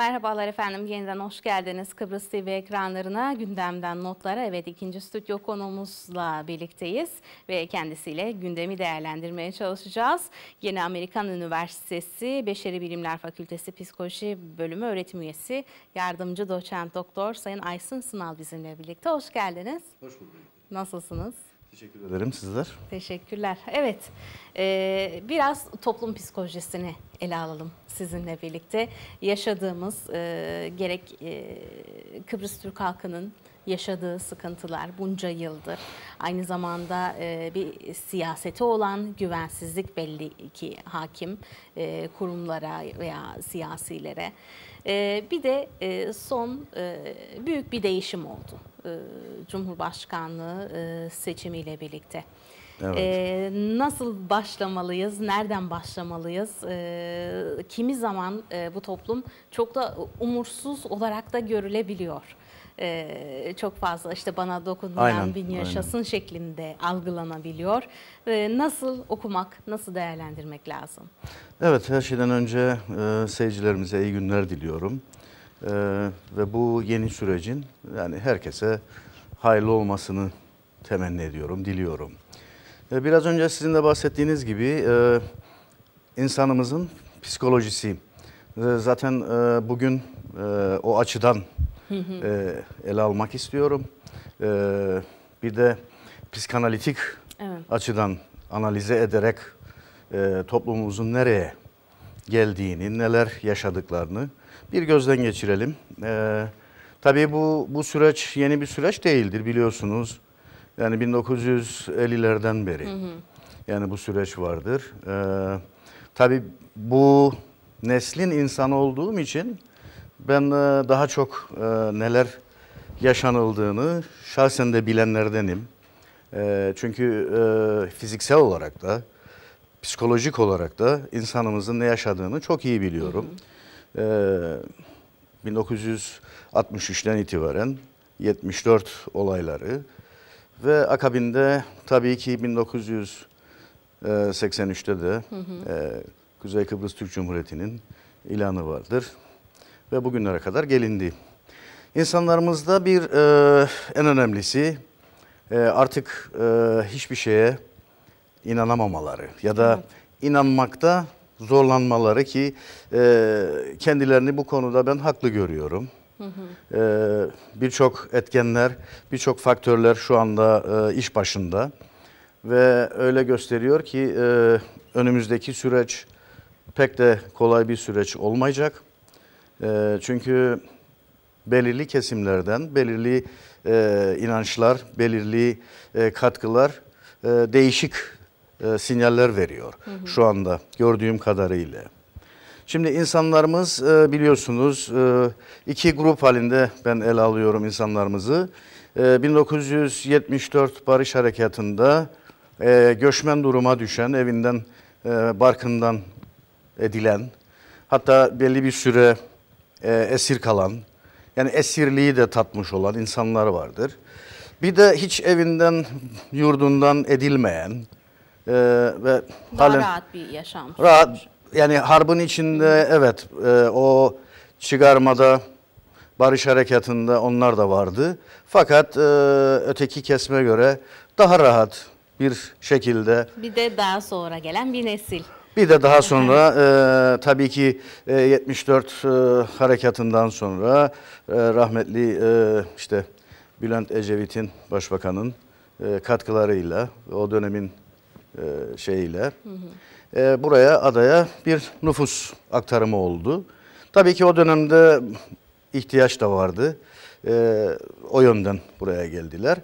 Merhabalar efendim yeniden hoş geldiniz Kıbrıs TV ekranlarına gündemden notlara evet ikinci stüdyo konumuzla birlikteyiz ve kendisiyle gündemi değerlendirmeye çalışacağız. Yeni Amerikan Üniversitesi Beşeri Bilimler Fakültesi Psikoloji Bölümü öğretim üyesi yardımcı doçent doktor Sayın Aysun Sınal bizimle birlikte hoş geldiniz. Hoş bulduk. Nasılsınız? Teşekkür ederim sizler. Teşekkürler. Evet e, biraz toplum psikolojisini ele alalım sizinle birlikte. Yaşadığımız e, gerek e, Kıbrıs Türk halkının yaşadığı sıkıntılar bunca yıldır. Aynı zamanda e, bir siyasete olan güvensizlik belli ki hakim e, kurumlara veya siyasilere. E, bir de e, son e, büyük bir değişim oldu. E, Cumhurbaşkanlığı e, seçimiyle birlikte. Evet. Ee, nasıl başlamalıyız, nereden başlamalıyız? Ee, kimi zaman e, bu toplum çok da umursuz olarak da görülebiliyor e, çok fazla işte bana dokunmayan aynen, bin yaşasın aynen. şeklinde algılanabiliyor. E, nasıl okumak, nasıl değerlendirmek lazım? Evet her şeyden önce e, seyircilerimize iyi günler diliyorum. E, ve bu yeni sürecin yani herkese hayırlı olmasını temenni ediyorum, diliyorum. E, biraz önce sizin de bahsettiğiniz gibi e, insanımızın psikolojisi. Zaten bugün o açıdan e, ele almak istiyorum. E, bir de psikanalitik evet. açıdan analize ederek e, toplumumuzun nereye geldiğini, neler yaşadıklarını bir gözden geçirelim. E, tabii bu, bu süreç yeni bir süreç değildir biliyorsunuz. Yani 1950'lerden beri hı hı. yani bu süreç vardır. E, tabii bu neslin insanı olduğum için ben e, daha çok e, neler yaşanıldığını şahsen de bilenlerdenim. E, çünkü fiziksel olarak da, psikolojik olarak da insanımızın ne yaşadığını çok iyi biliyorum. 1963'ten itibaren 74 olayları ve akabinde tabii ki 1983'te de Kuzey Kıbrıs Türk Cumhuriyeti'nin ilanı vardır ve bugünlere kadar gelindi. İnsanlarımızda bir e, en önemlisi e, artık e, hiçbir şeye inanamamaları ya da evet. inanmakta zorlanmaları ki e, kendilerini bu konuda ben haklı görüyorum. Ee, birçok etkenler, birçok faktörler şu anda e, iş başında ve öyle gösteriyor ki e, önümüzdeki süreç pek de kolay bir süreç olmayacak. Ee, çünkü belirli kesimlerden belirli e, inançlar, belirli e, katkılar e, değişik sinyaller veriyor şu anda gördüğüm kadarıyla. Şimdi insanlarımız biliyorsunuz iki grup halinde ben el alıyorum insanlarımızı. 1974 Barış Harekatı'nda göçmen duruma düşen, evinden, barkından edilen, hatta belli bir süre e, esir kalan, yani esirliği de tatmış olan insanlar vardır. Bir de hiç evinden, yurdundan edilmeyen e, ve Daha halen, rahat bir yaşam. Rahat, yani harbin içinde evet e, o çıkarmada, barış harekatında onlar da vardı. Fakat e, öteki kesme göre daha rahat bir şekilde. Bir de daha sonra gelen bir nesil. Bir de daha sonra e, tabii ki e, 74 e, harekatından sonra e, rahmetli e, işte Bülent Ecevit'in başbakanın e, katkılarıyla o dönemin e, şeyiyle E, buraya adaya bir nüfus aktarımı oldu. Tabii ki o dönemde ihtiyaç da vardı. E, o yönden buraya geldiler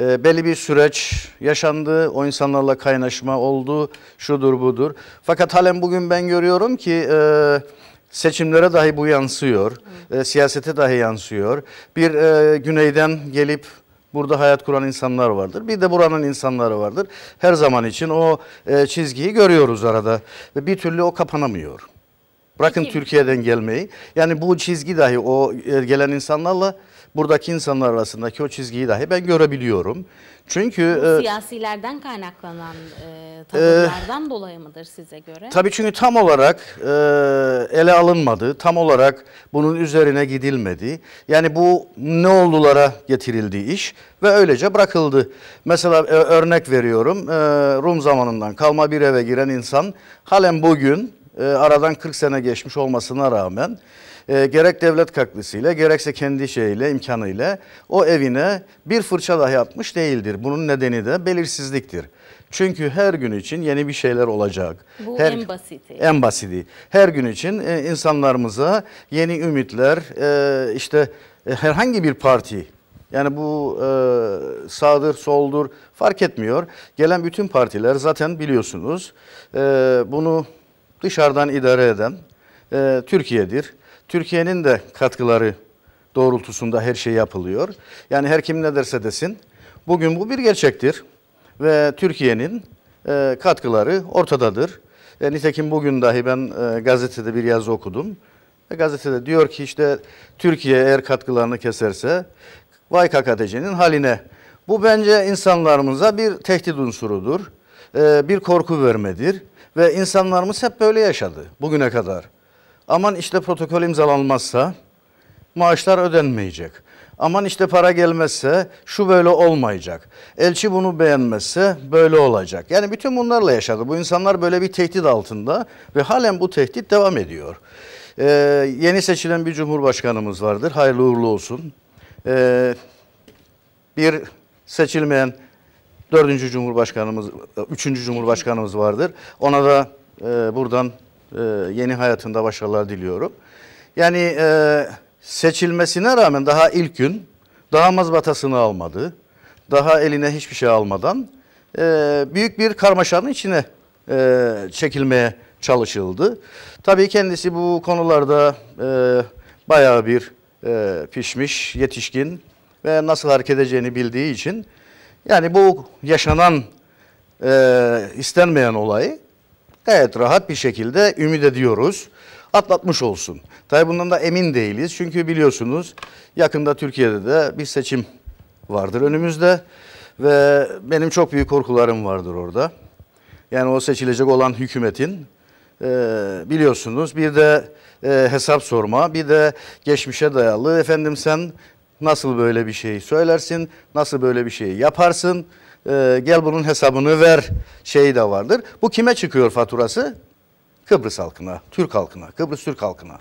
e, belli bir süreç yaşandı. O insanlarla kaynaşma oldu. Şudur budur. Fakat halen bugün ben görüyorum ki e, seçimlere dahi bu yansıyor. E, siyasete dahi yansıyor. Bir e, güneyden gelip Burada hayat kuran insanlar vardır. Bir de buranın insanları vardır. Her zaman için o e, çizgiyi görüyoruz arada. Ve bir türlü o kapanamıyor. Bırakın Türkiye'den gelmeyi. Yani bu çizgi dahi o e, gelen insanlarla buradaki insanlar arasındaki o çizgiyi dahi ben görebiliyorum. Çünkü Bu e, siyasilerden kaynaklanan e, tavırlardan e, dolayı mıdır size göre? Tabii çünkü tam olarak e, ele alınmadı, tam olarak bunun üzerine gidilmedi. Yani bu ne oldulara getirildi iş ve öylece bırakıldı. Mesela e, örnek veriyorum e, Rum zamanından kalma bir eve giren insan halen bugün e, aradan 40 sene geçmiş olmasına rağmen e, gerek devlet kaklısıyla, gerekse kendi şeyiyle imkanıyla o evine bir fırça dahi atmış değildir. Bunun nedeni de belirsizliktir. Çünkü her gün için yeni bir şeyler olacak. Bu her, en basiti. En basiti. Her gün için e, insanlarımıza yeni ümitler e, işte e, herhangi bir parti yani bu e, sağdır, soldur fark etmiyor. Gelen bütün partiler zaten biliyorsunuz e, bunu dışarıdan idare eden e, Türkiye'dir. Türkiye'nin de katkıları doğrultusunda her şey yapılıyor. Yani her kim ne derse desin bugün bu bir gerçektir ve Türkiye'nin e, katkıları ortadadır. E, nitekim bugün dahi ben e, gazetede bir yazı okudum. E, gazetede diyor ki işte Türkiye eğer katkılarını keserse vay KKTC'nin haline. Bu bence insanlarımıza bir tehdit unsurudur, e, bir korku vermedir ve insanlarımız hep böyle yaşadı bugüne kadar. Aman işte protokol imzalanmazsa maaşlar ödenmeyecek. Aman işte para gelmezse şu böyle olmayacak. Elçi bunu beğenmezse böyle olacak. Yani bütün bunlarla yaşadı. Bu insanlar böyle bir tehdit altında ve halen bu tehdit devam ediyor. Ee, yeni seçilen bir cumhurbaşkanımız vardır. Hayırlı uğurlu olsun. Ee, bir seçilmeyen dördüncü cumhurbaşkanımız, üçüncü cumhurbaşkanımız vardır. Ona da e, buradan ee, yeni hayatında başarılar diliyorum. Yani e, seçilmesine rağmen daha ilk gün daha mazbatasını almadı. Daha eline hiçbir şey almadan e, büyük bir karmaşanın içine e, çekilmeye çalışıldı. Tabii kendisi bu konularda e, bayağı bir e, pişmiş, yetişkin ve nasıl hareket edeceğini bildiği için yani bu yaşanan e, istenmeyen olayı gayet rahat bir şekilde ümit ediyoruz. Atlatmış olsun. Tabi bundan da emin değiliz. Çünkü biliyorsunuz yakında Türkiye'de de bir seçim vardır önümüzde. Ve benim çok büyük korkularım vardır orada. Yani o seçilecek olan hükümetin e, biliyorsunuz bir de e, hesap sorma, bir de geçmişe dayalı efendim sen nasıl böyle bir şey söylersin, nasıl böyle bir şey yaparsın e, gel bunun hesabını ver şeyi de vardır. Bu kime çıkıyor faturası? Kıbrıs halkına, Türk halkına, Kıbrıs Türk halkına.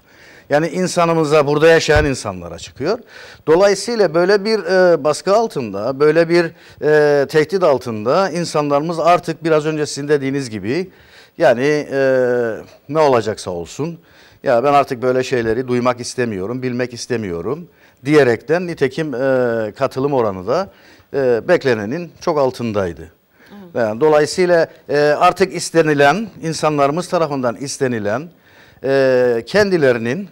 Yani insanımıza, burada yaşayan insanlara çıkıyor. Dolayısıyla böyle bir e, baskı altında, böyle bir e, tehdit altında insanlarımız artık biraz önce sizin dediğiniz gibi yani e, ne olacaksa olsun ya ben artık böyle şeyleri duymak istemiyorum, bilmek istemiyorum diyerekten nitekim e, katılım oranı da e, beklenenin çok altındaydı. Yani dolayısıyla e, artık istenilen, insanlarımız tarafından istenilen e, kendilerinin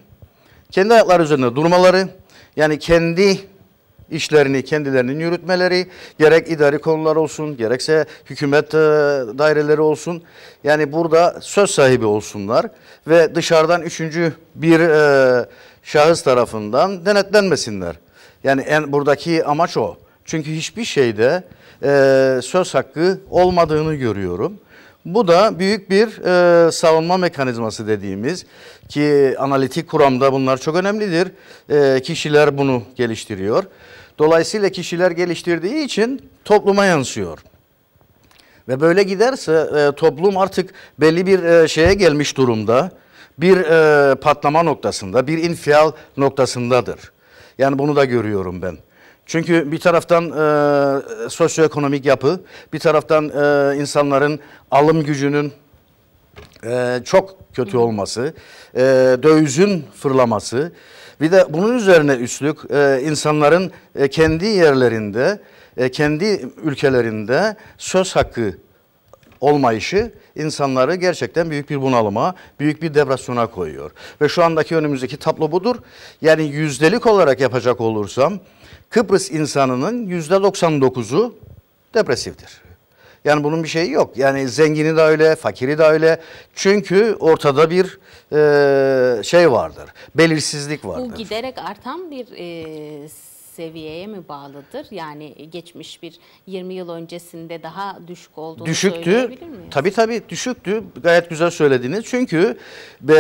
kendi ayakları üzerinde durmaları, yani kendi işlerini kendilerinin yürütmeleri, gerek idari konular olsun, gerekse hükümet e, daireleri olsun. Yani burada söz sahibi olsunlar ve dışarıdan üçüncü bir e, şahıs tarafından denetlenmesinler. Yani en buradaki amaç o. Çünkü hiçbir şeyde e, söz hakkı olmadığını görüyorum. Bu da büyük bir e, savunma mekanizması dediğimiz ki analitik kuramda bunlar çok önemlidir. E, kişiler bunu geliştiriyor. Dolayısıyla kişiler geliştirdiği için topluma yansıyor. Ve böyle giderse e, toplum artık belli bir e, şeye gelmiş durumda. Bir e, patlama noktasında, bir infial noktasındadır. Yani bunu da görüyorum ben. Çünkü bir taraftan e, sosyoekonomik yapı, bir taraftan e, insanların alım gücünün e, çok kötü olması, e, dövizin fırlaması, bir de bunun üzerine üstlük e, insanların e, kendi yerlerinde, e, kendi ülkelerinde söz hakkı olmayışı insanları gerçekten büyük bir bunalıma, büyük bir depresyona koyuyor. Ve şu andaki önümüzdeki tablo budur. Yani yüzdelik olarak yapacak olursam Kıbrıs insanının yüzde 99'u depresiftir. Yani bunun bir şeyi yok. Yani zengini de öyle, fakiri de öyle. Çünkü ortada bir e, şey vardır. Belirsizlik vardır. Bu giderek artan bir e, seviyeye mi bağlıdır? Yani geçmiş bir 20 yıl öncesinde daha düşük olduğunu Düşüktü. söyleyebilir miyiz? Tabii tabii düşüktü. Gayet güzel söylediniz. Çünkü e,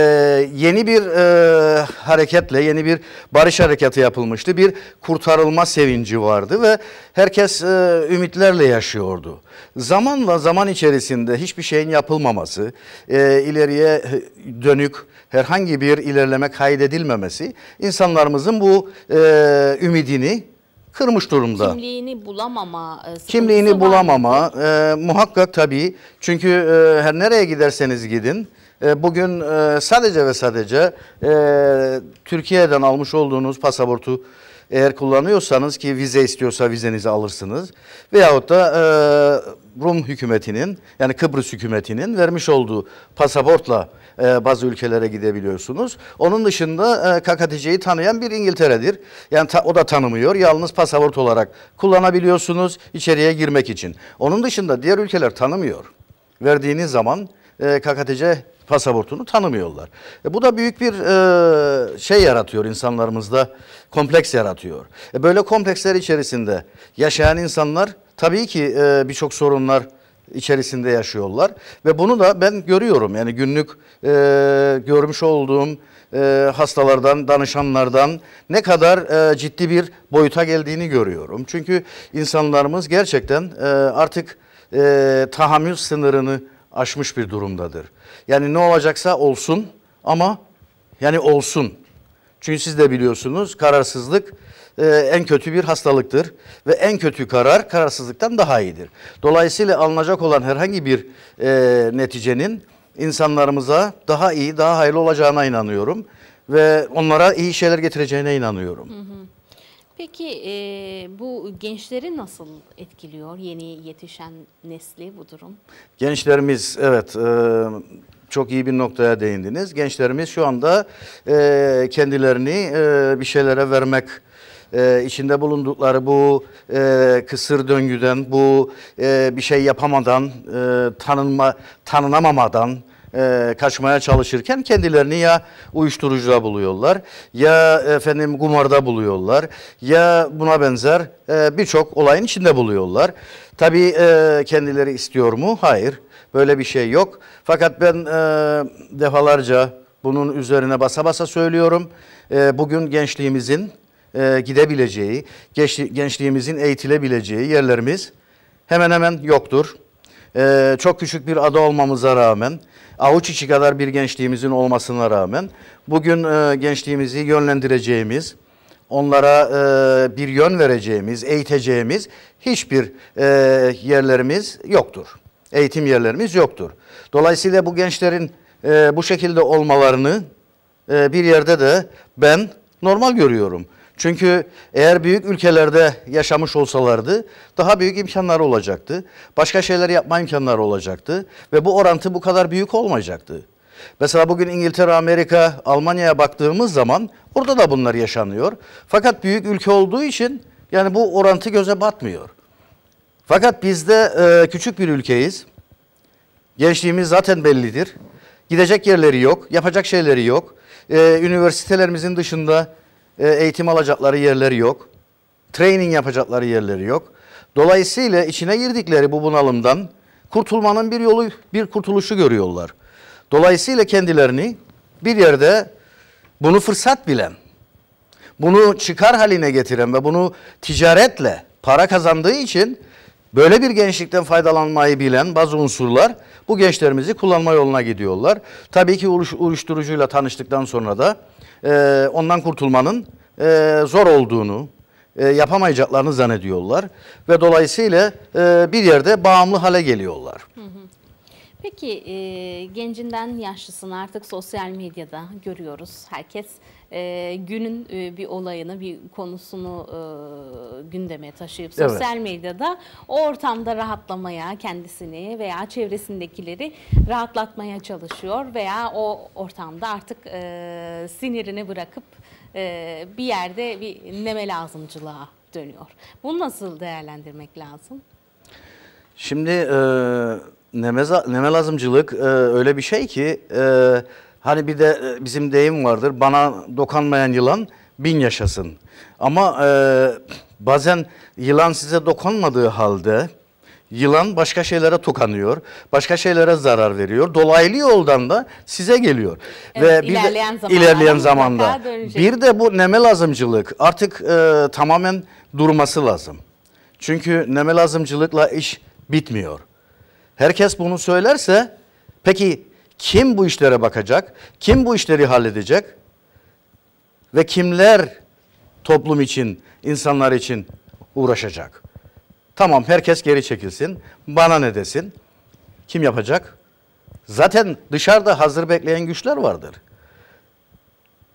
yeni bir e, hareketle, yeni bir barış harekatı yapılmıştı. Bir kurtarılma sevinci vardı ve herkes e, ümitlerle yaşıyordu. Zamanla zaman içerisinde hiçbir şeyin yapılmaması, e, ileriye e, dönük herhangi bir ilerleme kaydedilmemesi insanlarımızın bu e, ümidini kırmış durumda. Kimliğini bulamama. E, Kimliğini bulamama e, muhakkak tabii. Çünkü e, her nereye giderseniz gidin. E, bugün e, sadece ve sadece e, Türkiye'den almış olduğunuz pasaportu eğer kullanıyorsanız ki vize istiyorsa vizenizi alırsınız. Veyahut da e, Rum hükümetinin yani Kıbrıs hükümetinin vermiş olduğu pasaportla e, bazı ülkelere gidebiliyorsunuz. Onun dışında e, KKTC'yi tanıyan bir İngiltere'dir. Yani ta, o da tanımıyor. Yalnız pasaport olarak kullanabiliyorsunuz içeriye girmek için. Onun dışında diğer ülkeler tanımıyor. Verdiğiniz zaman e, KKTC pasaportunu tanımıyorlar. E, bu da büyük bir e, şey yaratıyor insanlarımızda, kompleks yaratıyor. E, böyle kompleksler içerisinde yaşayan insanlar tabii ki e, birçok sorunlar içerisinde yaşıyorlar ve bunu da ben görüyorum yani günlük e, görmüş olduğum e, hastalardan, danışanlardan ne kadar e, ciddi bir boyuta geldiğini görüyorum. Çünkü insanlarımız gerçekten e, artık e, tahammül sınırını aşmış bir durumdadır. Yani ne olacaksa olsun ama yani olsun. Çünkü siz de biliyorsunuz kararsızlık e, en kötü bir hastalıktır ve en kötü karar kararsızlıktan daha iyidir. Dolayısıyla alınacak olan herhangi bir e, neticenin insanlarımıza daha iyi, daha hayırlı olacağına inanıyorum ve onlara iyi şeyler getireceğine inanıyorum. Hı hı. Peki e, bu gençleri nasıl etkiliyor yeni yetişen nesli bu durum? Gençlerimiz evet e, çok iyi bir noktaya değindiniz. Gençlerimiz şu anda e, kendilerini e, bir şeylere vermek e, içinde bulundukları bu e, kısır döngüden, bu e, bir şey yapamadan, e, tanınma, tanınamamadan, e, kaçmaya çalışırken kendilerini ya uyuşturucuda buluyorlar ya efendim kumarda buluyorlar ya buna benzer e, birçok olayın içinde buluyorlar. Tabii e, kendileri istiyor mu? Hayır. Böyle bir şey yok. Fakat ben e, defalarca bunun üzerine basa basa söylüyorum. E, bugün gençliğimizin e, gidebileceği, genç, gençliğimizin eğitilebileceği yerlerimiz hemen hemen yoktur. E, çok küçük bir ada olmamıza rağmen avuç içi kadar bir gençliğimizin olmasına rağmen bugün e, gençliğimizi yönlendireceğimiz, onlara e, bir yön vereceğimiz, eğiteceğimiz hiçbir e, yerlerimiz yoktur. Eğitim yerlerimiz yoktur. Dolayısıyla bu gençlerin e, bu şekilde olmalarını e, bir yerde de ben normal görüyorum. Çünkü eğer büyük ülkelerde yaşamış olsalardı daha büyük imkanları olacaktı. Başka şeyler yapma imkanları olacaktı ve bu orantı bu kadar büyük olmayacaktı. Mesela bugün İngiltere, Amerika, Almanya'ya baktığımız zaman orada da bunlar yaşanıyor. Fakat büyük ülke olduğu için yani bu orantı göze batmıyor. Fakat biz de e, küçük bir ülkeyiz. Gençliğimiz zaten bellidir. Gidecek yerleri yok, yapacak şeyleri yok. E, üniversitelerimizin dışında e, eğitim alacakları yerleri yok. Training yapacakları yerleri yok. Dolayısıyla içine girdikleri bu bunalımdan kurtulmanın bir yolu, bir kurtuluşu görüyorlar. Dolayısıyla kendilerini bir yerde bunu fırsat bilen, bunu çıkar haline getiren ve bunu ticaretle para kazandığı için böyle bir gençlikten faydalanmayı bilen bazı unsurlar bu gençlerimizi kullanma yoluna gidiyorlar. Tabii ki uyuşturucuyla tanıştıktan sonra da e, ondan kurtulmanın e, zor olduğunu, e, yapamayacaklarını zannediyorlar ve dolayısıyla e, bir yerde bağımlı hale geliyorlar. Peki e, gencinden yaşlısını artık sosyal medyada görüyoruz. Herkes e, günün e, bir olayını, bir konusunu e, gündeme taşıyıp evet. sosyal medyada o ortamda rahatlamaya, kendisini veya çevresindekileri rahatlatmaya çalışıyor veya o ortamda artık e, sinirini bırakıp e, bir yerde bir neme lazımcılığa dönüyor. Bunu nasıl değerlendirmek lazım? Şimdi e, neme, neme lazımcılık e, öyle bir şey ki e, Hani bir de e, bizim deyim vardır. Bana dokanmayan yılan bin yaşasın. Ama e, bazen yılan size dokunmadığı halde yılan başka şeylere tokanıyor. Başka şeylere zarar veriyor. Dolaylı yoldan da size geliyor. Evet, Ve bir ilerleyen, de, zamanda, ilerleyen zamanda. Şey. Bir de bu neme lazımcılık artık e, tamamen durması lazım. Çünkü neme lazımcılıkla iş bitmiyor. Herkes bunu söylerse peki kim bu işlere bakacak? Kim bu işleri halledecek? Ve kimler toplum için, insanlar için uğraşacak? Tamam herkes geri çekilsin. Bana ne desin? Kim yapacak? Zaten dışarıda hazır bekleyen güçler vardır.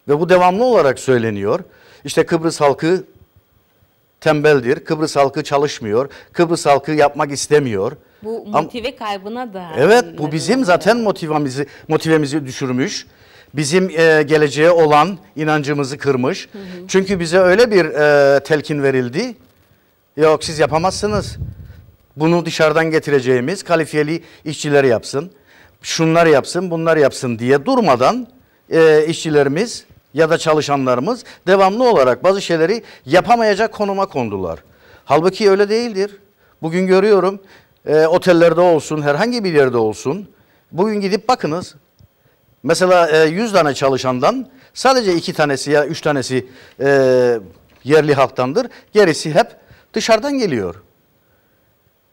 Ve bu devamlı olarak söyleniyor. İşte Kıbrıs halkı tembeldir. Kıbrıs halkı çalışmıyor. Kıbrıs halkı yapmak istemiyor. Bu motive Ama, kaybına da. Evet bu bizim zaten motivemizi, motivemizi düşürmüş. Bizim e, geleceğe olan inancımızı kırmış. Hı hı. Çünkü bize öyle bir e, telkin verildi. Yok siz yapamazsınız. Bunu dışarıdan getireceğimiz kalifiyeli işçiler yapsın. Şunlar yapsın, bunlar yapsın diye durmadan e, işçilerimiz ya da çalışanlarımız devamlı olarak bazı şeyleri yapamayacak konuma kondular. Halbuki öyle değildir. Bugün görüyorum e, otellerde olsun, herhangi bir yerde olsun. Bugün gidip bakınız. Mesela e, 100 tane çalışandan sadece 2 tanesi ya 3 tanesi e, yerli halktandır. Gerisi hep dışarıdan geliyor.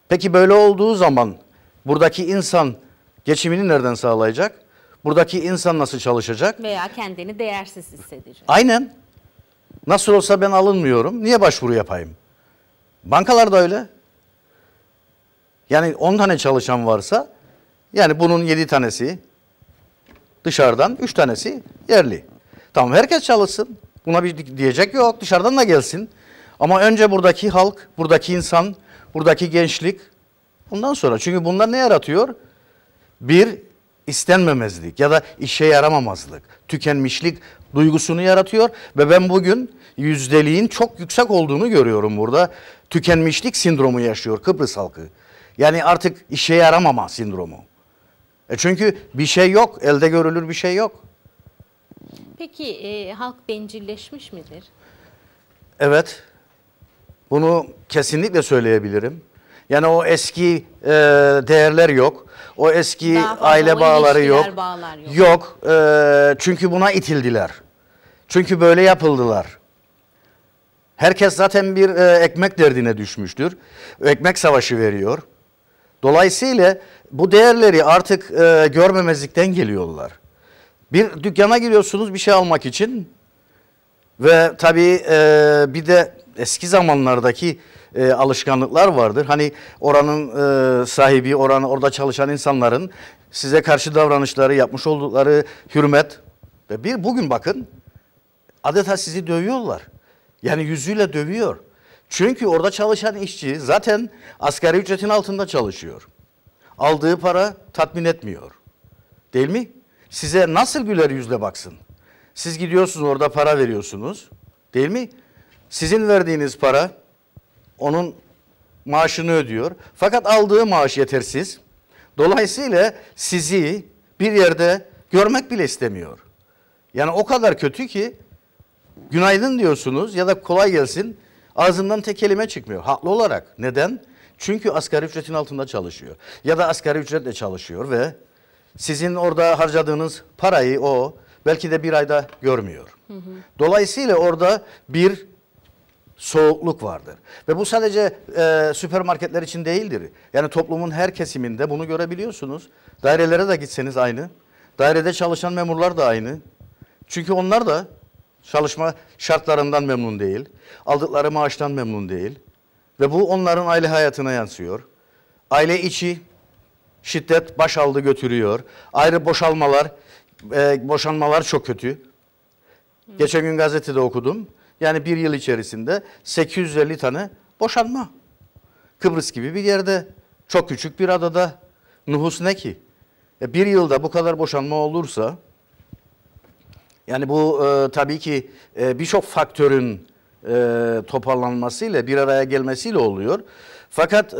Peki böyle olduğu zaman buradaki insan geçimini nereden sağlayacak? Buradaki insan nasıl çalışacak? Veya kendini değersiz hissedecek. Aynen. Nasıl olsa ben alınmıyorum. Niye başvuru yapayım? Bankalar da öyle. Yani 10 tane çalışan varsa yani bunun 7 tanesi dışarıdan, 3 tanesi yerli. Tamam herkes çalışsın. Buna bir diyecek yok. Dışarıdan da gelsin. Ama önce buradaki halk, buradaki insan, buradaki gençlik ondan sonra. Çünkü bunlar ne yaratıyor? Bir istenmemezlik ya da işe yaramamazlık, tükenmişlik duygusunu yaratıyor ve ben bugün yüzdeliğin çok yüksek olduğunu görüyorum burada. Tükenmişlik sindromu yaşıyor Kıbrıs halkı. Yani artık işe yaramama sindromu. E çünkü bir şey yok, elde görülür bir şey yok. Peki e, halk bencilleşmiş midir? Evet, bunu kesinlikle söyleyebilirim. Yani o eski e, değerler yok. O eski aile bağları yok. Bağlar yok. Yok. E, çünkü buna itildiler. Çünkü böyle yapıldılar. Herkes zaten bir e, ekmek derdine düşmüştür. Ekmek savaşı veriyor. Dolayısıyla bu değerleri artık e, görmemezlikten geliyorlar. Bir dükkana giriyorsunuz bir şey almak için ve tabii e, bir de eski zamanlardaki e, alışkanlıklar vardır. Hani oranın e, sahibi, oranın orada çalışan insanların size karşı davranışları, yapmış oldukları hürmet ve bir bugün bakın adeta sizi dövüyorlar. Yani yüzüyle dövüyor. Çünkü orada çalışan işçi zaten asgari ücretin altında çalışıyor. Aldığı para tatmin etmiyor. Değil mi? Size nasıl güler yüzle baksın? Siz gidiyorsunuz orada para veriyorsunuz. Değil mi? Sizin verdiğiniz para onun maaşını ödüyor. Fakat aldığı maaş yetersiz. Dolayısıyla sizi bir yerde görmek bile istemiyor. Yani o kadar kötü ki günaydın diyorsunuz ya da kolay gelsin Ağzından tek kelime çıkmıyor. Haklı olarak. Neden? Çünkü asgari ücretin altında çalışıyor. Ya da asgari ücretle çalışıyor ve sizin orada harcadığınız parayı o belki de bir ayda görmüyor. Dolayısıyla orada bir soğukluk vardır. Ve bu sadece e, süpermarketler için değildir. Yani toplumun her kesiminde bunu görebiliyorsunuz. Dairelere de gitseniz aynı. Dairede çalışan memurlar da aynı. Çünkü onlar da Çalışma şartlarından memnun değil. Aldıkları maaştan memnun değil. Ve bu onların aile hayatına yansıyor. Aile içi şiddet baş aldı götürüyor. Ayrı boşalmalar, e, boşanmalar çok kötü. Geçen gün gazetede okudum. Yani bir yıl içerisinde 850 tane boşanma. Kıbrıs gibi bir yerde, çok küçük bir adada. nüfus ne ki? E, bir yılda bu kadar boşanma olursa yani bu e, tabii ki e, birçok faktörün e, toparlanmasıyla bir araya gelmesiyle oluyor. Fakat e,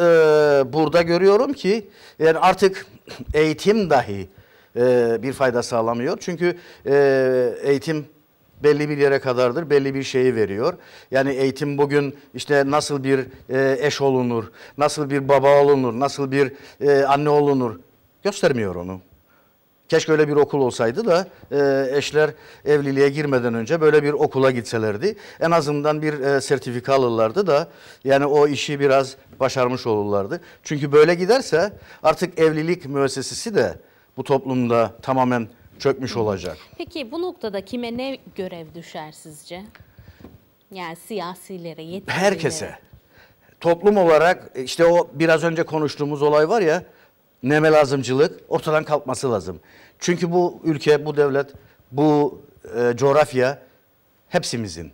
burada görüyorum ki yani artık eğitim dahi e, bir fayda sağlamıyor. Çünkü e, eğitim belli bir yere kadardır, belli bir şeyi veriyor. Yani eğitim bugün işte nasıl bir e, eş olunur, nasıl bir baba olunur, nasıl bir e, anne olunur göstermiyor onu. Keşke öyle bir okul olsaydı da e, eşler evliliğe girmeden önce böyle bir okula gitselerdi. En azından bir e, sertifika alırlardı da yani o işi biraz başarmış olurlardı. Çünkü böyle giderse artık evlilik müessesesi de bu toplumda tamamen çökmüş olacak. Peki bu noktada kime ne görev düşer sizce? Yani siyasilere, yetkililere. Herkese. Toplum olarak işte o biraz önce konuştuğumuz olay var ya neme lazımcılık ortadan kalkması lazım. Çünkü bu ülke, bu devlet, bu e, coğrafya hepsimizin.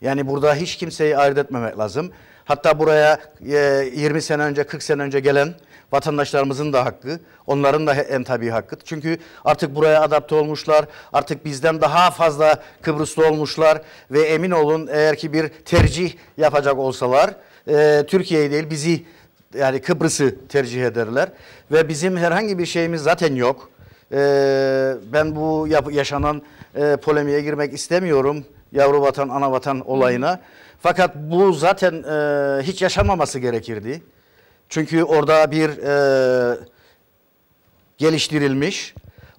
Yani burada hiç kimseyi ayırt etmemek lazım. Hatta buraya e, 20 sene önce, 40 sene önce gelen vatandaşlarımızın da hakkı, onların da en tabii hakkı. Çünkü artık buraya adapte olmuşlar, artık bizden daha fazla Kıbrıslı olmuşlar ve emin olun eğer ki bir tercih yapacak olsalar, e, Türkiye'yi değil bizi yani Kıbrıs'ı tercih ederler ve bizim herhangi bir şeyimiz zaten yok. Ee, ben bu yaşanan e, polemiğe girmek istemiyorum. Yavru vatan, ana vatan olayına. Fakat bu zaten e, hiç yaşanmaması gerekirdi. Çünkü orada bir e, geliştirilmiş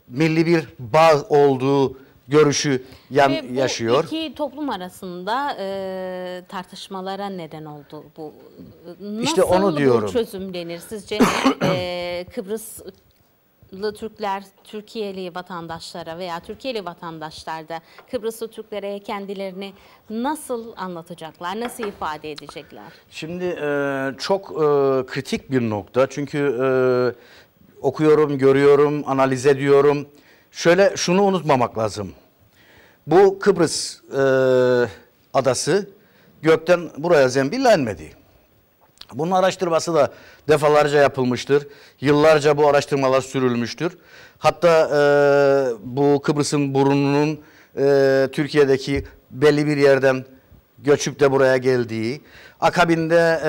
milli bir bağ olduğu görüşü yan, Ve yaşıyor. Peki toplum arasında e, tartışmalara neden oldu bu. Nasıl işte onu diyorum. çözümlenir sizce e, Kıbrıs Türkler Türkiye'li vatandaşlara veya Türkiye'li vatandaşlar da Kıbrıslı Türklere kendilerini nasıl anlatacaklar, nasıl ifade edecekler? Şimdi e, çok e, kritik bir nokta çünkü e, okuyorum, görüyorum, analiz ediyorum. Şöyle şunu unutmamak lazım. Bu Kıbrıs adası gökten buraya zembillenmedi. Bunun araştırması da defalarca yapılmıştır. Yıllarca bu araştırmalar sürülmüştür. Hatta e, bu Kıbrıs'ın burununun e, Türkiye'deki belli bir yerden göçüp de buraya geldiği, akabinde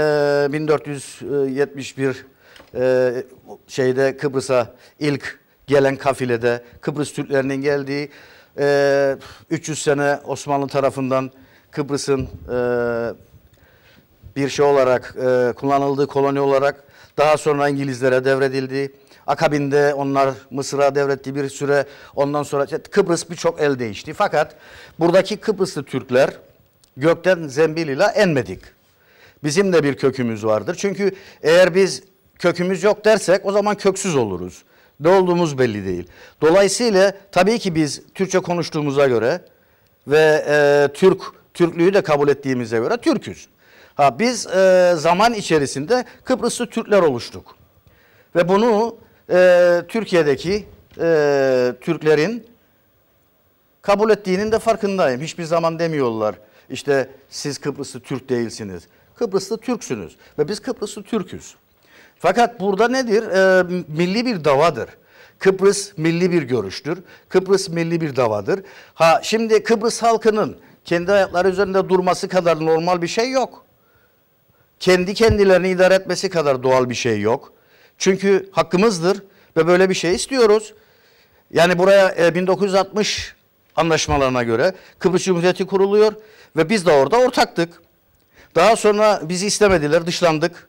e, 1471 e, şeyde Kıbrıs'a ilk gelen kafilede Kıbrıs Türklerinin geldiği e, 300 sene Osmanlı tarafından Kıbrıs'ın e, bir şey olarak e, kullanıldı, koloni olarak. Daha sonra İngilizlere devredildi. Akabinde onlar Mısır'a devretti bir süre ondan sonra Kıbrıs birçok el değişti. Fakat buradaki Kıbrıslı Türkler gökten zembil ile enmedik. Bizim de bir kökümüz vardır. Çünkü eğer biz kökümüz yok dersek o zaman köksüz oluruz. Ne olduğumuz belli değil. Dolayısıyla tabii ki biz Türkçe konuştuğumuza göre ve e, Türk Türklüğü de kabul ettiğimize göre Türküz. Ha, biz e, zaman içerisinde Kıbrıslı Türkler oluştuk. Ve bunu e, Türkiye'deki e, Türklerin kabul ettiğinin de farkındayım. Hiçbir zaman demiyorlar işte siz Kıbrıslı Türk değilsiniz. Kıbrıslı Türksünüz ve biz Kıbrıslı Türk'üz. Fakat burada nedir? E, milli bir davadır. Kıbrıs milli bir görüştür. Kıbrıs milli bir davadır. Ha şimdi Kıbrıs halkının kendi ayakları üzerinde durması kadar normal bir şey yok kendi kendilerini idare etmesi kadar doğal bir şey yok. Çünkü hakkımızdır ve böyle bir şey istiyoruz. Yani buraya 1960 e, anlaşmalarına göre Kıbrıs Cumhuriyeti kuruluyor ve biz de orada ortaktık. Daha sonra bizi istemediler, dışlandık.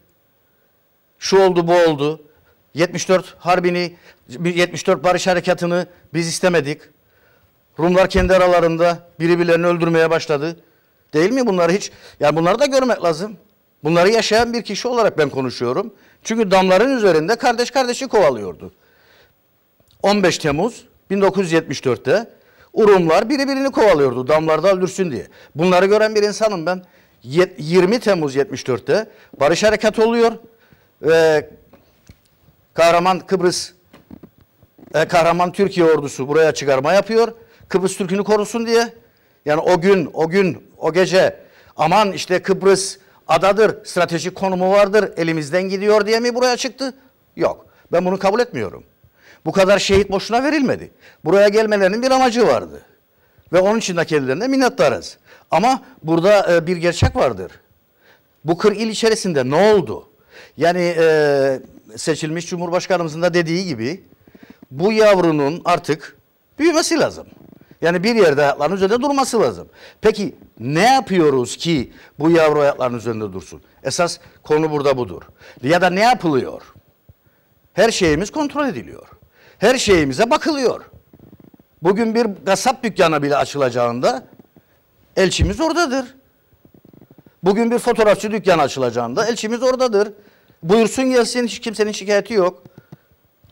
Şu oldu, bu oldu. 74 harbini, 74 barış harekatını biz istemedik. Rumlar kendi aralarında birbirlerini öldürmeye başladı. Değil mi bunları hiç? Yani bunları da görmek lazım. Bunları yaşayan bir kişi olarak ben konuşuyorum. Çünkü damların üzerinde kardeş kardeşi kovalıyordu. 15 Temmuz 1974'te Urumlar biri birini kovalıyordu damlarda öldürsün diye. Bunları gören bir insanım ben. 20 Temmuz 74'te Barış Harekatı oluyor. Ee, Kahraman Kıbrıs e, Kahraman Türkiye ordusu buraya çıkarma yapıyor. Kıbrıs Türk'ünü korusun diye. Yani o gün, o gün, o gece aman işte Kıbrıs adadır, stratejik konumu vardır, elimizden gidiyor diye mi buraya çıktı? Yok. Ben bunu kabul etmiyorum. Bu kadar şehit boşuna verilmedi. Buraya gelmelerinin bir amacı vardı. Ve onun için de kendilerine minnettarız. Ama burada e, bir gerçek vardır. Bu 40 il içerisinde ne oldu? Yani e, seçilmiş Cumhurbaşkanımızın da dediği gibi bu yavrunun artık büyümesi lazım. Yani bir yerde ayaklarının üzerinde durması lazım. Peki ne yapıyoruz ki bu yavru ayaklarının üzerinde dursun? Esas konu burada budur. Ya da ne yapılıyor? Her şeyimiz kontrol ediliyor. Her şeyimize bakılıyor. Bugün bir kasap dükkanı bile açılacağında elçimiz oradadır. Bugün bir fotoğrafçı dükkanı açılacağında elçimiz oradadır. Buyursun gelsin hiç kimsenin şikayeti yok.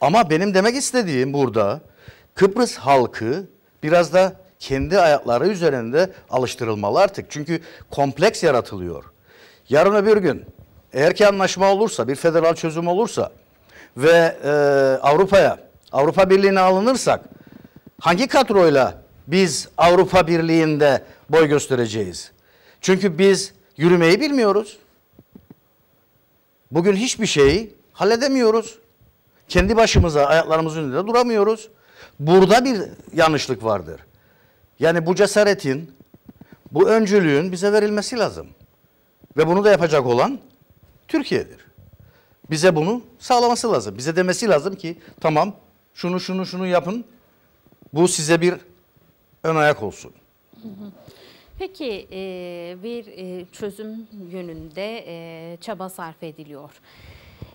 Ama benim demek istediğim burada Kıbrıs halkı Biraz da kendi ayakları üzerinde alıştırılmalı artık. Çünkü kompleks yaratılıyor. Yarın öbür gün eğer ki anlaşma olursa, bir federal çözüm olursa ve e, Avrupa'ya, Avrupa Birliği'ne alınırsak hangi kadroyla biz Avrupa Birliği'nde boy göstereceğiz? Çünkü biz yürümeyi bilmiyoruz. Bugün hiçbir şeyi halledemiyoruz. Kendi başımıza ayaklarımızın önünde duramıyoruz. Burada bir yanlışlık vardır. Yani bu cesaretin, bu öncülüğün bize verilmesi lazım. Ve bunu da yapacak olan Türkiye'dir. Bize bunu sağlaması lazım. Bize demesi lazım ki tamam şunu şunu şunu yapın. Bu size bir ön ayak olsun. Peki bir çözüm yönünde çaba sarf ediliyor.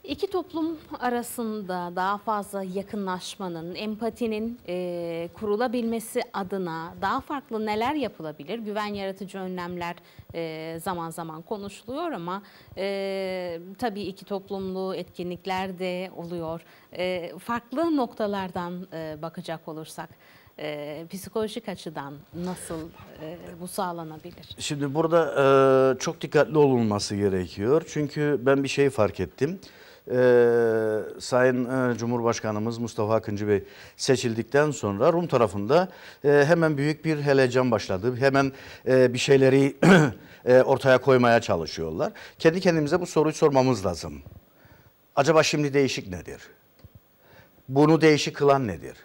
İki toplum arasında daha fazla yakınlaşmanın, empatinin e, kurulabilmesi adına daha farklı neler yapılabilir? Güven yaratıcı önlemler e, zaman zaman konuşuluyor ama e, tabii iki toplumlu etkinlikler de oluyor. E, farklı noktalardan e, bakacak olursak e, psikolojik açıdan nasıl e, bu sağlanabilir? Şimdi burada e, çok dikkatli olunması gerekiyor. Çünkü ben bir şey fark ettim e, Sayın e, Cumhurbaşkanımız Mustafa Akıncı Bey seçildikten sonra Rum tarafında e, hemen büyük bir helecan başladı. Hemen e, bir şeyleri e, ortaya koymaya çalışıyorlar. Kendi kendimize bu soruyu sormamız lazım. Acaba şimdi değişik nedir? Bunu değişik kılan nedir?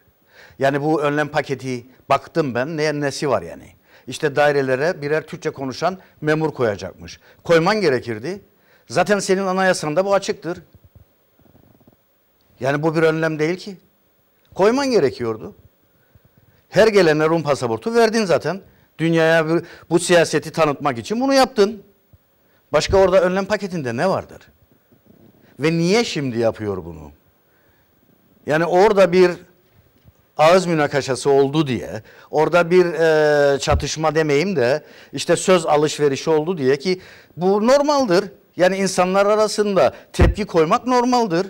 Yani bu önlem paketi baktım ben ne, nesi var yani? İşte dairelere birer Türkçe konuşan memur koyacakmış. Koyman gerekirdi. Zaten senin anayasanda bu açıktır. Yani bu bir önlem değil ki. Koyman gerekiyordu. Her gelene Rum pasaportu verdin zaten. Dünyaya bu, siyaseti tanıtmak için bunu yaptın. Başka orada önlem paketinde ne vardır? Ve niye şimdi yapıyor bunu? Yani orada bir ağız münakaşası oldu diye, orada bir e, çatışma demeyim de işte söz alışverişi oldu diye ki bu normaldir. Yani insanlar arasında tepki koymak normaldir.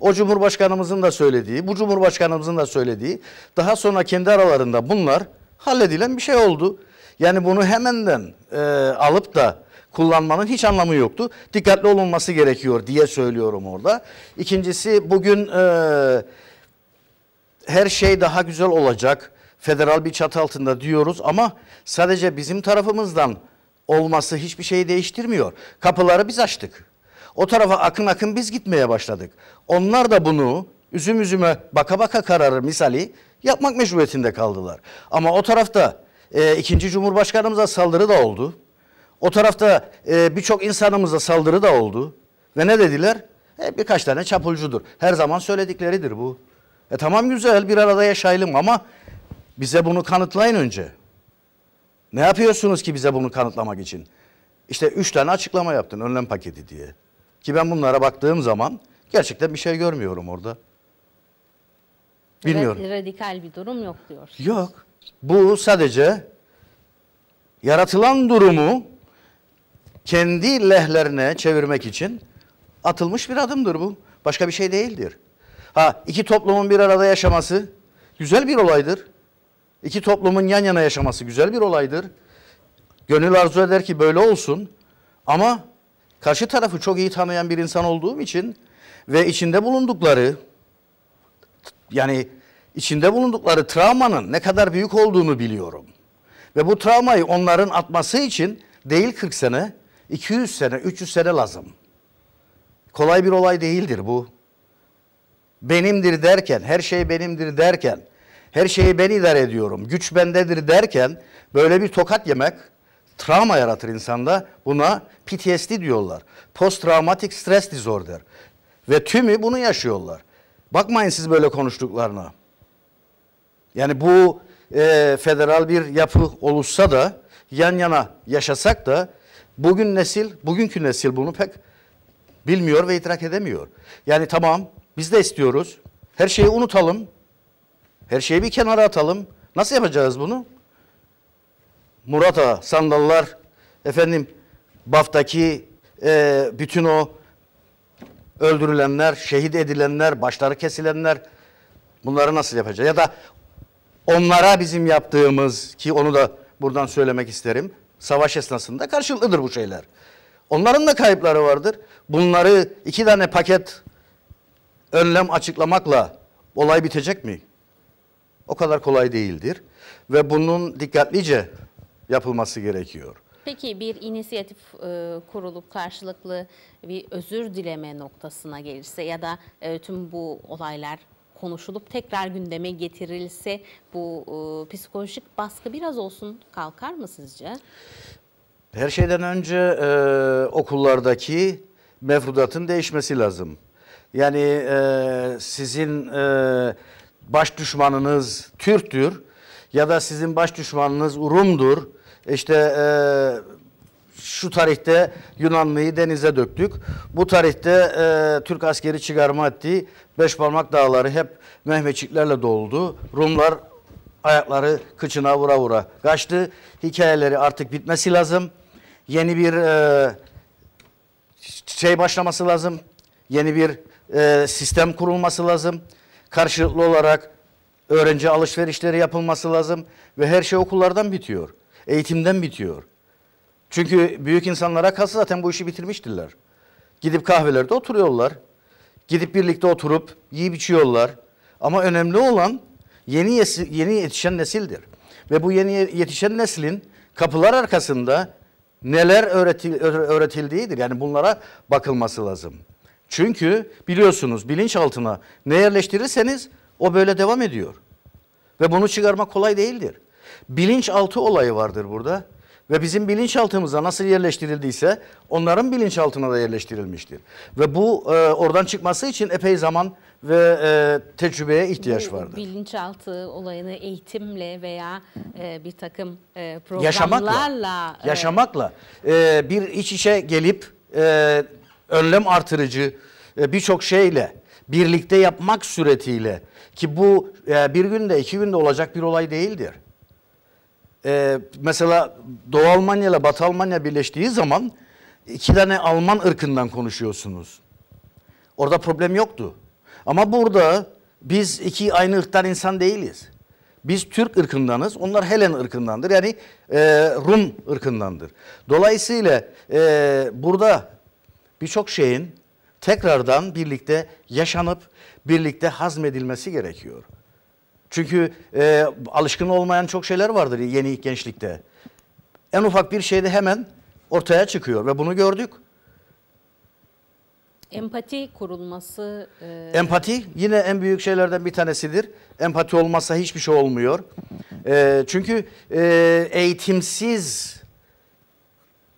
O Cumhurbaşkanımızın da söylediği, bu Cumhurbaşkanımızın da söylediği daha sonra kendi aralarında bunlar halledilen bir şey oldu. Yani bunu hemenden e, alıp da kullanmanın hiç anlamı yoktu. Dikkatli olunması gerekiyor diye söylüyorum orada. İkincisi bugün e, her şey daha güzel olacak. Federal bir çatı altında diyoruz ama sadece bizim tarafımızdan olması hiçbir şeyi değiştirmiyor. Kapıları biz açtık. O tarafa akın akın biz gitmeye başladık. Onlar da bunu üzüm üzüme baka baka kararı misali yapmak mecburiyetinde kaldılar. Ama o tarafta e, ikinci cumhurbaşkanımıza saldırı da oldu. O tarafta e, birçok insanımıza saldırı da oldu. Ve ne dediler? E, birkaç tane çapulcudur. Her zaman söyledikleridir bu. E tamam güzel bir arada yaşayalım ama bize bunu kanıtlayın önce. Ne yapıyorsunuz ki bize bunu kanıtlamak için? İşte üç tane açıklama yaptın önlem paketi diye. Ki ben bunlara baktığım zaman gerçekten bir şey görmüyorum orada. Bilmiyorum. Radikal bir durum yok diyor. Yok. Bu sadece yaratılan durumu kendi lehlerine çevirmek için atılmış bir adımdır bu. Başka bir şey değildir. Ha iki toplumun bir arada yaşaması güzel bir olaydır. İki toplumun yan yana yaşaması güzel bir olaydır. Gönül arzu eder ki böyle olsun. Ama karşı tarafı çok iyi tanıyan bir insan olduğum için ve içinde bulundukları yani içinde bulundukları travmanın ne kadar büyük olduğunu biliyorum. Ve bu travmayı onların atması için değil 40 sene, 200 sene, 300 sene lazım. Kolay bir olay değildir bu. Benimdir derken, her şey benimdir derken, her şeyi ben idare ediyorum, güç bendedir derken böyle bir tokat yemek travma yaratır insanda. Buna PTSD diyorlar. Post Traumatic Stress Disorder. Ve tümü bunu yaşıyorlar. Bakmayın siz böyle konuştuklarına. Yani bu e, federal bir yapı olursa da yan yana yaşasak da bugün nesil, bugünkü nesil bunu pek bilmiyor ve itirak edemiyor. Yani tamam biz de istiyoruz. Her şeyi unutalım. Her şeyi bir kenara atalım. Nasıl yapacağız bunu? Murata sandallar, efendim Baf'taki e, bütün o öldürülenler, şehit edilenler, başları kesilenler bunları nasıl yapacağız? Ya da onlara bizim yaptığımız ki onu da buradan söylemek isterim. Savaş esnasında karşılıklıdır bu şeyler. Onların da kayıpları vardır. Bunları iki tane paket önlem açıklamakla olay bitecek mi? O kadar kolay değildir. Ve bunun dikkatlice yapılması gerekiyor. Peki bir inisiyatif e, kurulup karşılıklı bir özür dileme noktasına gelirse ya da e, tüm bu olaylar konuşulup tekrar gündeme getirilse bu e, psikolojik baskı biraz olsun kalkar mı sizce? Her şeyden önce e, okullardaki mefrudatın değişmesi lazım. Yani e, sizin e, baş düşmanınız Türktür ya da sizin baş düşmanınız Rum'dur. İşte e, şu tarihte Yunanlıyı denize döktük. Bu tarihte e, Türk askeri çıkarma Beş Beşparmak Dağları hep Mehmetçiklerle doldu. Rumlar ayakları kıçına vura vura kaçtı. Hikayeleri artık bitmesi lazım. Yeni bir e, şey başlaması lazım. Yeni bir e, sistem kurulması lazım. Karşılıklı olarak Öğrenci alışverişleri yapılması lazım ve her şey okullardan bitiyor. Eğitimden bitiyor. Çünkü büyük insanlara kalsa zaten bu işi bitirmiştirler. Gidip kahvelerde oturuyorlar. Gidip birlikte oturup yiyip içiyorlar. Ama önemli olan yeni, yeni yetişen nesildir. Ve bu yeni yetişen neslin kapılar arkasında neler öğretildiğidir. Yani bunlara bakılması lazım. Çünkü biliyorsunuz bilinçaltına ne yerleştirirseniz o böyle devam ediyor. Ve bunu çıkarmak kolay değildir. Bilinçaltı olayı vardır burada. Ve bizim bilinçaltımıza nasıl yerleştirildiyse onların bilinçaltına da yerleştirilmiştir. Ve bu e, oradan çıkması için epey zaman ve e, tecrübeye ihtiyaç bu vardır. Bilinçaltı olayını eğitimle veya e, bir takım e, programlarla... Yaşamakla, e, yaşamakla e, bir iç içe gelip e, önlem artırıcı e, birçok şeyle birlikte yapmak suretiyle ki bu e, bir günde iki günde olacak bir olay değildir. E, mesela Doğu Almanya ile Batı Almanya birleştiği zaman iki tane Alman ırkından konuşuyorsunuz. Orada problem yoktu. Ama burada biz iki aynı ırktan insan değiliz. Biz Türk ırkındanız, onlar Helen ırkındandır. Yani e, Rum ırkındandır. Dolayısıyla e, burada birçok şeyin tekrardan birlikte yaşanıp birlikte hazmedilmesi gerekiyor. Çünkü e, alışkın olmayan çok şeyler vardır yeni gençlikte. En ufak bir şey de hemen ortaya çıkıyor ve bunu gördük. Empati kurulması... E... Empati yine en büyük şeylerden bir tanesidir. Empati olmazsa hiçbir şey olmuyor. E, çünkü e, eğitimsiz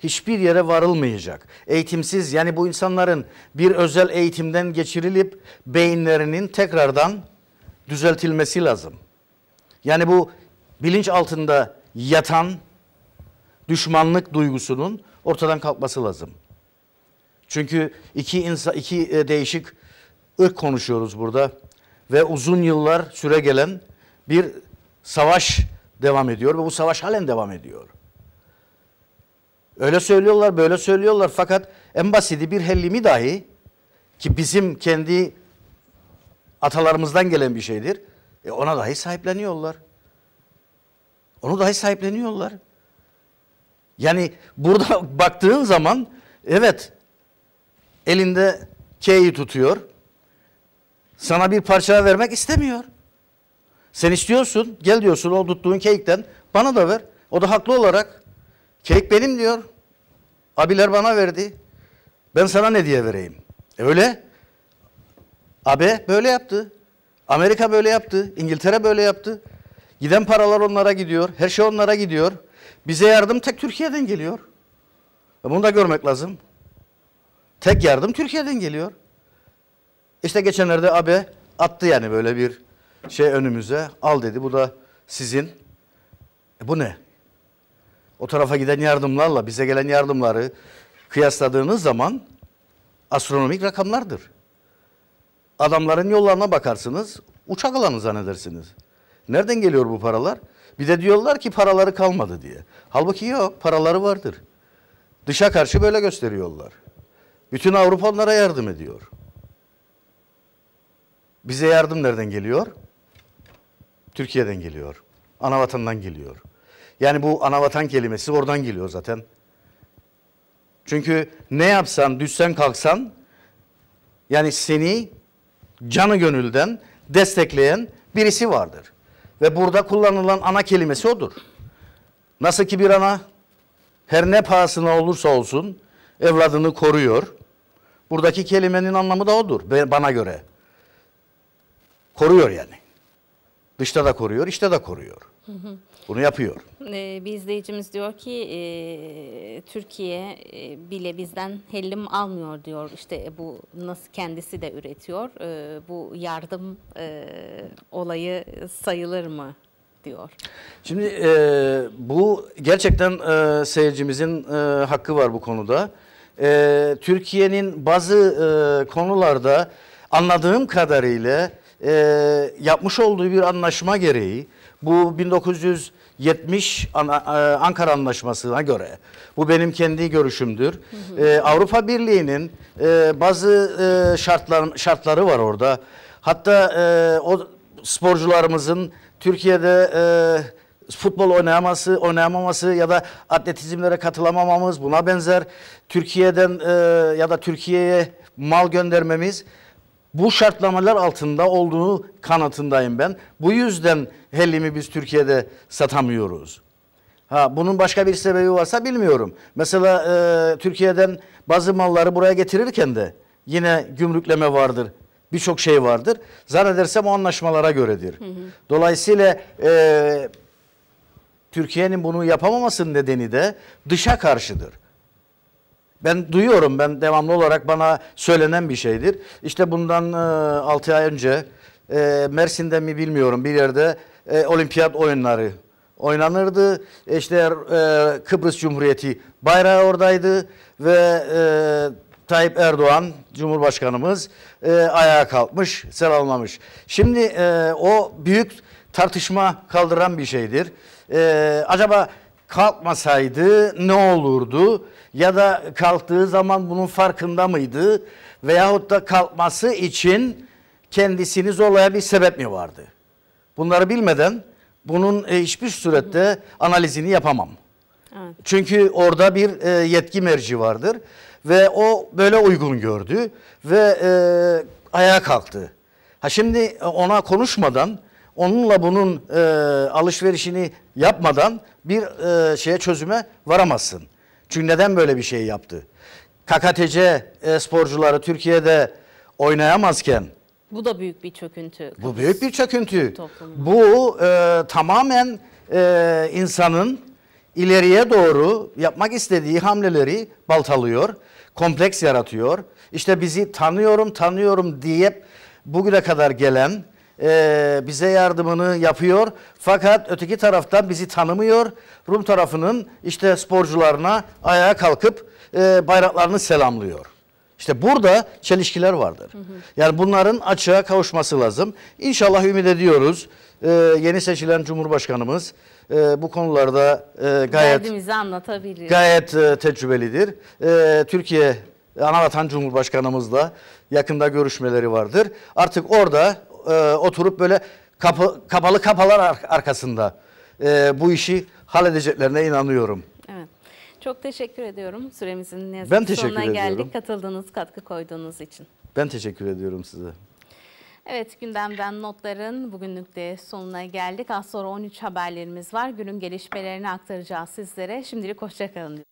hiçbir yere varılmayacak. Eğitimsiz yani bu insanların bir özel eğitimden geçirilip beyinlerinin tekrardan düzeltilmesi lazım. Yani bu bilinç altında yatan düşmanlık duygusunun ortadan kalkması lazım. Çünkü iki insan iki e, değişik ırk konuşuyoruz burada ve uzun yıllar süre gelen bir savaş devam ediyor ve bu savaş halen devam ediyor. Öyle söylüyorlar böyle söylüyorlar fakat en basiti bir hellimi dahi ki bizim kendi atalarımızdan gelen bir şeydir. E ona dahi sahipleniyorlar. Onu dahi sahipleniyorlar. Yani burada baktığın zaman evet elinde K'yi tutuyor. Sana bir parça vermek istemiyor. Sen istiyorsun gel diyorsun o tuttuğun keyikten bana da ver. O da haklı olarak Kek benim diyor. Abiler bana verdi. Ben sana ne diye vereyim? E öyle. Abe böyle yaptı. Amerika böyle yaptı. İngiltere böyle yaptı. Giden paralar onlara gidiyor. Her şey onlara gidiyor. Bize yardım tek Türkiye'den geliyor. E bunu da görmek lazım. Tek yardım Türkiye'den geliyor. İşte geçenlerde abe attı yani böyle bir şey önümüze. Al dedi bu da sizin. E bu ne? o tarafa giden yardımlarla bize gelen yardımları kıyasladığınız zaman astronomik rakamlardır. Adamların yollarına bakarsınız, uçak alanı zannedersiniz. Nereden geliyor bu paralar? Bir de diyorlar ki paraları kalmadı diye. Halbuki yok, paraları vardır. Dışa karşı böyle gösteriyorlar. Bütün Avrupa onlara yardım ediyor. Bize yardım nereden geliyor? Türkiye'den geliyor. Ana vatandan geliyor. Yani bu anavatan kelimesi oradan geliyor zaten. Çünkü ne yapsan, düşsen kalksan yani seni canı gönülden destekleyen birisi vardır. Ve burada kullanılan ana kelimesi odur. Nasıl ki bir ana her ne pahasına olursa olsun evladını koruyor. Buradaki kelimenin anlamı da odur bana göre. Koruyor yani. Dışta da koruyor, içte de koruyor. Hı hı bunu yapıyor. Ee, bir izleyicimiz diyor ki e, Türkiye e, bile bizden hellim almıyor diyor. İşte e, bu nasıl kendisi de üretiyor. E, bu yardım e, olayı sayılır mı diyor. Şimdi e, bu gerçekten e, seyircimizin e, hakkı var bu konuda. E, Türkiye'nin bazı e, konularda anladığım kadarıyla e, yapmış olduğu bir anlaşma gereği bu 1900 70 e, Ankara Anlaşması'na göre. Bu benim kendi görüşümdür. Hı hı. Ee, Avrupa Birliği'nin e, bazı e, şartlar, şartları var orada. Hatta e, o sporcularımızın Türkiye'de e, futbol oynayaması, oynayamaması ya da atletizmlere katılamamamız buna benzer. Türkiye'den e, ya da Türkiye'ye mal göndermemiz bu şartlamalar altında olduğunu kanatındayım ben. Bu yüzden hellimi biz Türkiye'de satamıyoruz. Ha, bunun başka bir sebebi varsa bilmiyorum. Mesela e, Türkiye'den bazı malları buraya getirirken de yine gümrükleme vardır. Birçok şey vardır. Zannedersem o anlaşmalara göredir. Hı hı. Dolayısıyla e, Türkiye'nin bunu yapamamasının nedeni de dışa karşıdır. Ben duyuyorum ben devamlı olarak bana söylenen bir şeydir. İşte bundan e, 6 ay önce e, Mersin'de mi bilmiyorum bir yerde e, olimpiyat oyunları oynanırdı. İşte e, Kıbrıs Cumhuriyeti bayrağı oradaydı ve e, Tayyip Erdoğan Cumhurbaşkanımız e, ayağa kalkmış selamlamış. Şimdi e, o büyük tartışma kaldıran bir şeydir. E, acaba kalkmasaydı ne olurdu? Ya da kalktığı zaman bunun farkında mıydı? Veyahut da kalkması için kendisiniz olaya bir sebep mi vardı? Bunları bilmeden bunun e, hiçbir surette analizini yapamam. Evet. Çünkü orada bir e, yetki merci vardır ve o böyle uygun gördü ve e, ayağa kalktı. Ha şimdi ona konuşmadan onunla bunun e, alışverişini yapmadan bir e, şeye çözüme varamazsın. Çünkü neden böyle bir şey yaptı? KKTC e, sporcuları Türkiye'de oynayamazken bu da büyük bir çöküntü. Bu büyük bir çöküntü. Toplumda. Bu e, tamamen e, insanın ileriye doğru yapmak istediği hamleleri baltalıyor, kompleks yaratıyor. İşte bizi tanıyorum, tanıyorum diye bugüne kadar gelen e, bize yardımını yapıyor. Fakat öteki taraftan bizi tanımıyor. Rum tarafının işte sporcularına ayağa kalkıp e, bayraklarını selamlıyor. İşte burada çelişkiler vardır. Hı hı. Yani bunların açığa kavuşması lazım. İnşallah ümit ediyoruz. Ee, yeni seçilen Cumhurbaşkanımız e, bu konularda e, gayet Gayet e, tecrübelidir. E, Türkiye Anavatan Cumhurbaşkanımızla yakında görüşmeleri vardır. Artık orada e, oturup böyle kapı, kapalı kapalar arkasında e, bu işi halledeceklerine inanıyorum. Evet. Çok teşekkür ediyorum. Süremizin ne yazık ben teşekkür sonuna ediyorum. geldik. Katıldığınız, katkı koyduğunuz için. Ben teşekkür ediyorum size. Evet gündemden notların bugünlük de sonuna geldik. Az sonra 13 haberlerimiz var. Günün gelişmelerini aktaracağız sizlere. Şimdilik hoşçakalın.